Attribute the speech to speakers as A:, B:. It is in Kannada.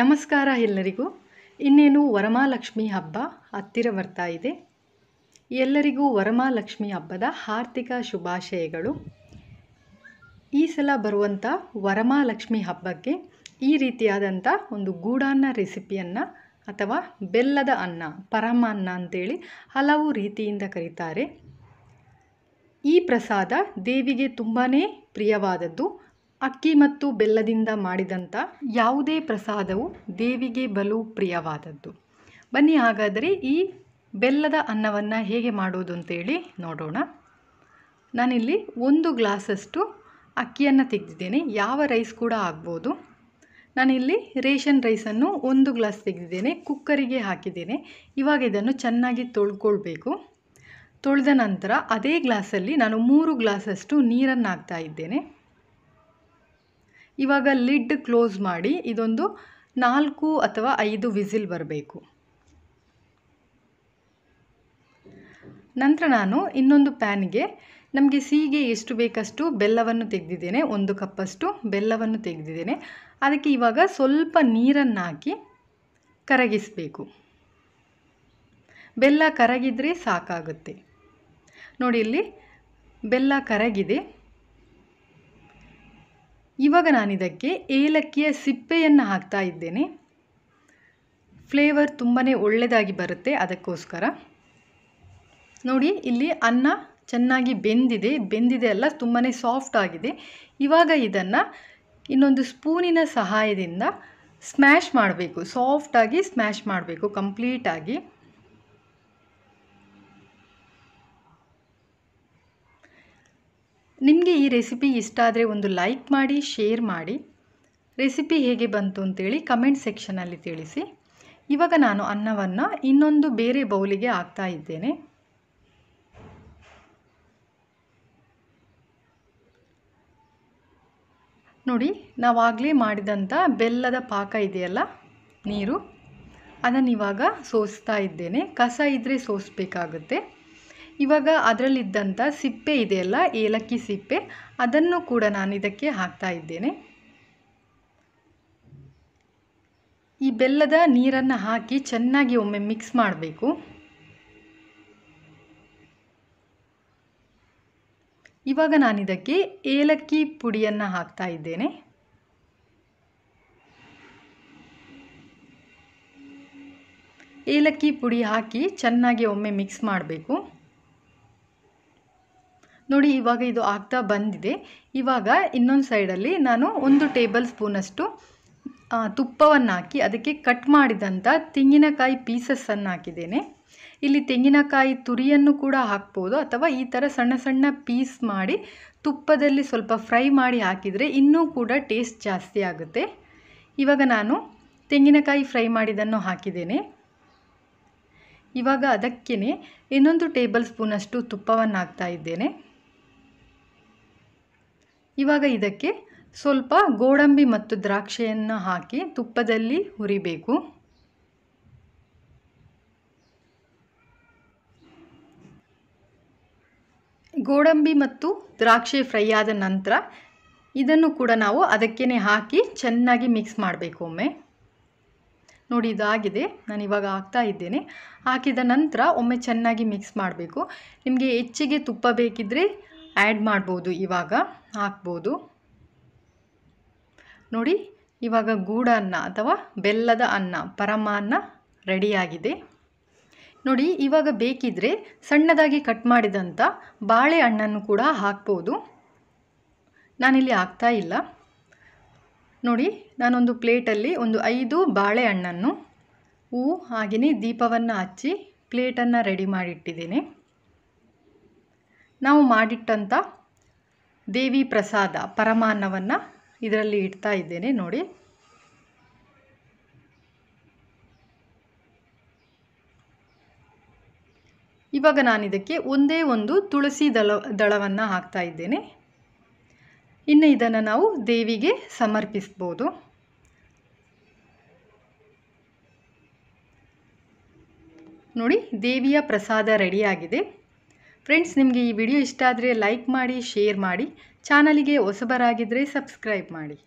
A: ನಮಸ್ಕಾರ ಎಲ್ಲರಿಗೂ ಇನ್ನೇನು ವರಮಾಲಕ್ಷ್ಮಿ ಹಬ್ಬ ಹತ್ತಿರ ಬರ್ತಾ ಇದೆ ಎಲ್ಲರಿಗೂ ವರಮಾಲಕ್ಷ್ಮಿ ಹಬ್ಬದ ಆರ್ಥಿಕ ಶುಭಾಶಯಗಳು ಈ ಸಲ ಬರುವಂಥ ವರಮಾಲಕ್ಷ್ಮಿ ಹಬ್ಬಕ್ಕೆ ಈ ರೀತಿಯಾದಂಥ ಒಂದು ಗೂಡಾನ್ನ ರೆಸಿಪಿಯನ್ನು ಅಥವಾ ಬೆಲ್ಲದ ಅನ್ನ ಪರಮ ಅನ್ನ ಅಂತೇಳಿ ಹಲವು ರೀತಿಯಿಂದ ಕರೀತಾರೆ ಈ ಪ್ರಸಾದ ದೇವಿಗೆ ತುಂಬಾ ಪ್ರಿಯವಾದದ್ದು ಅಕ್ಕಿ ಮತ್ತು ಬೆಲ್ಲದಿಂದ ಮಾಡಿದಂಥ ಯಾವುದೇ ಪ್ರಸಾದವು ದೇವಿಗೆ ಬಲು ಪ್ರಿಯವಾದದ್ದು ಬನ್ನಿ ಹಾಗಾದರೆ ಈ ಬೆಲ್ಲದ ಅನ್ನವನ್ನು ಹೇಗೆ ಮಾಡೋದು ಅಂತೇಳಿ ನೋಡೋಣ ನಾನಿಲ್ಲಿ ಒಂದು ಗ್ಲಾಸಷ್ಟು ಅಕ್ಕಿಯನ್ನು ತೆಗೆದಿದ್ದೇನೆ ಯಾವ ರೈಸ್ ಕೂಡ ಆಗ್ಬೋದು ನಾನಿಲ್ಲಿ ರೇಷನ್ ರೈಸನ್ನು ಒಂದು ಗ್ಲಾಸ್ ತೆಗೆದಿದ್ದೇನೆ ಕುಕ್ಕರಿಗೆ ಹಾಕಿದ್ದೇನೆ ಇವಾಗ ಇದನ್ನು ಚೆನ್ನಾಗಿ ತೊಳ್ಕೊಳ್ಬೇಕು ತೊಳೆದ ನಂತರ ಅದೇ ಗ್ಲಾಸಲ್ಲಿ ನಾನು ಮೂರು ಗ್ಲಾಸಷ್ಟು ನೀರನ್ನು ಹಾಕ್ತಾ ಇದ್ದೇನೆ ಇವಾಗ ಲಿಡ್ ಕ್ಲೋಸ್ ಮಾಡಿ ಇದೊಂದು ನಾಲ್ಕು ಅಥವಾ ಐದು ವಿಸಿಲ್ ಬರಬೇಕು ನಂತರ ನಾನು ಇನ್ನೊಂದು ಪ್ಯಾನ್ಗೆ ನಮಗೆ ಸಿಹಿಗೆ ಎಷ್ಟು ಬೇಕಷ್ಟು ಬೆಲ್ಲವನ್ನು ತೆಗೆದಿದ್ದೇನೆ ಒಂದು ಕಪ್ಪಷ್ಟು ಬೆಲ್ಲವನ್ನು ತೆಗೆದಿದ್ದೇನೆ ಅದಕ್ಕೆ ಇವಾಗ ಸ್ವಲ್ಪ ನೀರನ್ನು ಹಾಕಿ ಕರಗಿಸಬೇಕು ಬೆಲ್ಲ ಕರಗಿದರೆ ಸಾಕಾಗುತ್ತೆ ನೋಡಿ ಇಲ್ಲಿ ಬೆಲ್ಲ ಕರಗಿದೆ ಇವಾಗ ನಾನಿದಕ್ಕೆ ಏಲಕ್ಕಿಯ ಸಿಪ್ಪೆಯನ್ನು ಹಾಕ್ತಾ ಇದ್ದೇನೆ ಫ್ಲೇವರ್ ತುಂಬಾ ಒಳ್ಳೆಯದಾಗಿ ಬರುತ್ತೆ ಅದಕ್ಕೋಸ್ಕರ ನೋಡಿ ಇಲ್ಲಿ ಅನ್ನ ಚೆನ್ನಾಗಿ ಬೆಂದಿದೆ ಬೆಂದಿದೆ ಅಲ್ಲ ತುಂಬಾ ಸಾಫ್ಟ್ ಆಗಿದೆ ಇವಾಗ ಇದನ್ನು ಇನ್ನೊಂದು ಸ್ಪೂನಿನ ಸಹಾಯದಿಂದ ಸ್ಮ್ಯಾಶ್ ಮಾಡಬೇಕು ಸಾಫ್ಟಾಗಿ ಸ್ಮ್ಯಾಶ್ ಮಾಡಬೇಕು ಕಂಪ್ಲೀಟಾಗಿ ನಿಮಗೆ ಈ ರೆಸಿಪಿ ಇಷ್ಟ ಆದರೆ ಒಂದು ಲೈಕ್ ಮಾಡಿ ಶೇರ್ ಮಾಡಿ ರೆಸಿಪಿ ಹೇಗೆ ಬಂತು ಅಂತೇಳಿ ಕಮೆಂಟ್ ಸೆಕ್ಷನಲ್ಲಿ ತಿಳಿಸಿ ಇವಾಗ ನಾನು ಅನ್ನವನ್ನು ಇನ್ನೊಂದು ಬೇರೆ ಬೌಲಿಗೆ ಹಾಕ್ತಾ ಇದ್ದೇನೆ ನೋಡಿ ನಾವಾಗಲೇ ಮಾಡಿದಂಥ ಬೆಲ್ಲದ ಪಾಕ ಇದೆಯಲ್ಲ ನೀರು ಅದನ್ನು ಇವಾಗ ಸೋಸ್ತಾ ಇದ್ದೇನೆ ಕಸ ಇದ್ದರೆ ಸೋಸಬೇಕಾಗುತ್ತೆ ಇವಾಗ ಅದರಲ್ಲಿದ್ದಂಥ ಸಿಪ್ಪೆ ಇದೆಯಲ್ಲ ಏಲಕ್ಕಿ ಸಿಪ್ಪೆ ಅದನ್ನು ಕೂಡ ನಾನು ಇದಕ್ಕೆ ಹಾಕ್ತಾ ಇದ್ದೇನೆ ಈ ಬೆಲ್ಲದ ನೀರನ್ನು ಹಾಕಿ ಚೆನ್ನಾಗಿ ಒಮ್ಮೆ ಮಿಕ್ಸ್ ಮಾಡಬೇಕು ಇವಾಗ ನಾನಿದಕ್ಕೆ ಏಲಕ್ಕಿ ಪುಡಿಯನ್ನು ಹಾಕ್ತಾ ಇದ್ದೇನೆ ಏಲಕ್ಕಿ ಪುಡಿ ಹಾಕಿ ಚೆನ್ನಾಗಿ ಒಮ್ಮೆ ಮಿಕ್ಸ್ ಮಾಡಬೇಕು ನೋಡಿ ಇವಾಗ ಇದು ಆಗ್ತಾ ಬಂದಿದೆ ಇವಾಗ ಇನ್ನೊಂದು ಸೈಡಲ್ಲಿ ನಾನು ಒಂದು ಟೇಬಲ್ ಸ್ಪೂನಷ್ಟು ತುಪ್ಪವನ್ನು ಹಾಕಿ ಅದಕ್ಕೆ ಕಟ್ ಮಾಡಿದಂಥ ತೆಂಗಿನಕಾಯಿ ಪೀಸಸ್ಸನ್ನು ಹಾಕಿದ್ದೇನೆ ಇಲ್ಲಿ ತೆಂಗಿನಕಾಯಿ ತುರಿಯನ್ನು ಕೂಡ ಹಾಕ್ಬೋದು ಅಥವಾ ಈ ಥರ ಸಣ್ಣ ಸಣ್ಣ ಪೀಸ್ ಮಾಡಿ ತುಪ್ಪದಲ್ಲಿ ಸ್ವಲ್ಪ ಫ್ರೈ ಮಾಡಿ ಹಾಕಿದರೆ ಇನ್ನೂ ಕೂಡ ಟೇಸ್ಟ್ ಜಾಸ್ತಿ ಆಗುತ್ತೆ ಇವಾಗ ನಾನು ತೆಂಗಿನಕಾಯಿ ಫ್ರೈ ಮಾಡಿದ್ದನ್ನು ಹಾಕಿದ್ದೇನೆ ಇವಾಗ ಅದಕ್ಕೇ ಇನ್ನೊಂದು ಟೇಬಲ್ ಸ್ಪೂನಷ್ಟು ತುಪ್ಪವನ್ನು ಹಾಕ್ತಾ ಇದ್ದೇನೆ ಇವಾಗ ಇದಕ್ಕೆ ಸ್ವಲ್ಪ ಗೋಡಂಬಿ ಮತ್ತು ದ್ರಾಕ್ಷಿಯನ್ನು ಹಾಕಿ ತುಪ್ಪದಲ್ಲಿ ಹುರಿಬೇಕು ಗೋಡಂಬಿ ಮತ್ತು ದ್ರಾಕ್ಷಿ ಫ್ರೈ ಆದ ನಂತರ ಇದನ್ನು ಕೂಡ ನಾವು ಅದಕ್ಕೇ ಹಾಕಿ ಚೆನ್ನಾಗಿ ಮಿಕ್ಸ್ ಮಾಡಬೇಕು ಒಮ್ಮೆ ನೋಡಿ ಇದಾಗಿದೆ ನಾನು ಇವಾಗ ಹಾಕ್ತಾ ಇದ್ದೇನೆ ಹಾಕಿದ ನಂತರ ಒಮ್ಮೆ ಚೆನ್ನಾಗಿ ಮಿಕ್ಸ್ ಮಾಡಬೇಕು ನಿಮಗೆ ಹೆಚ್ಚಿಗೆ ತುಪ್ಪ ಬೇಕಿದ್ದರೆ ಆ್ಯಡ್ ಮಾಡ್ಬೋದು ಇವಾಗ ಹಾಕ್ಬೋದು ನೋಡಿ ಇವಾಗ ಗೂಡನ್ನ ಅಥವಾ ಬೆಲ್ಲದ ಅನ್ನ ಅನ್ನ ರೆಡಿಯಾಗಿದೆ ನೋಡಿ ಇವಾಗ ಬೇಕಿದ್ರೆ ಸಣ್ಣದಾಗಿ ಕಟ್ ಮಾಡಿದಂಥ ಬಾಳೆಹಣ್ಣನ್ನು ಕೂಡ ಹಾಕ್ಬೋದು ನಾನಿಲ್ಲಿ ಹಾಕ್ತಾ ಇಲ್ಲ ನೋಡಿ ನಾನೊಂದು ಪ್ಲೇಟಲ್ಲಿ ಒಂದು ಐದು ಬಾಳೆಹಣ್ಣನ್ನು ಹೂ ಹಾಗೆಯೇ ದೀಪವನ್ನು ಹಚ್ಚಿ ಪ್ಲೇಟನ್ನು ರೆಡಿ ಮಾಡಿಟ್ಟಿದ್ದೇನೆ ನಾವು ಮಾಡಿಟ್ಟಂಥ ದೇವಿ ಪ್ರಸಾದ ಪರಮಾನ್ನವನ್ನು ಇದರಲ್ಲಿ ಇಡ್ತಾ ಇದ್ದೇನೆ ನೋಡಿ ಇವಾಗ ಇದಕ್ಕೆ ಒಂದೇ ಒಂದು ತುಳಸಿ ದಳ ದಳವನ್ನು ಹಾಕ್ತಾ ಇದ್ದೇನೆ ಇನ್ನು ಇದನ್ನು ನಾವು ದೇವಿಗೆ ಸಮರ್ಪಿಸ್ಬೋದು ನೋಡಿ ದೇವಿಯ ಪ್ರಸಾದ ರೆಡಿಯಾಗಿದೆ ಫ್ರೆಂಡ್ಸ್ ನಿಮಗೆ ಈ ವಿಡಿಯೋ ಇಷ್ಟ ಆದರೆ ಲೈಕ್ ಮಾಡಿ ಶೇರ್ ಮಾಡಿ ಚಾನಲಿಗೆ ಹೊಸಬರಾಗಿದ್ದರೆ ಸಬ್ಸ್ಕ್ರೈಬ್ ಮಾಡಿ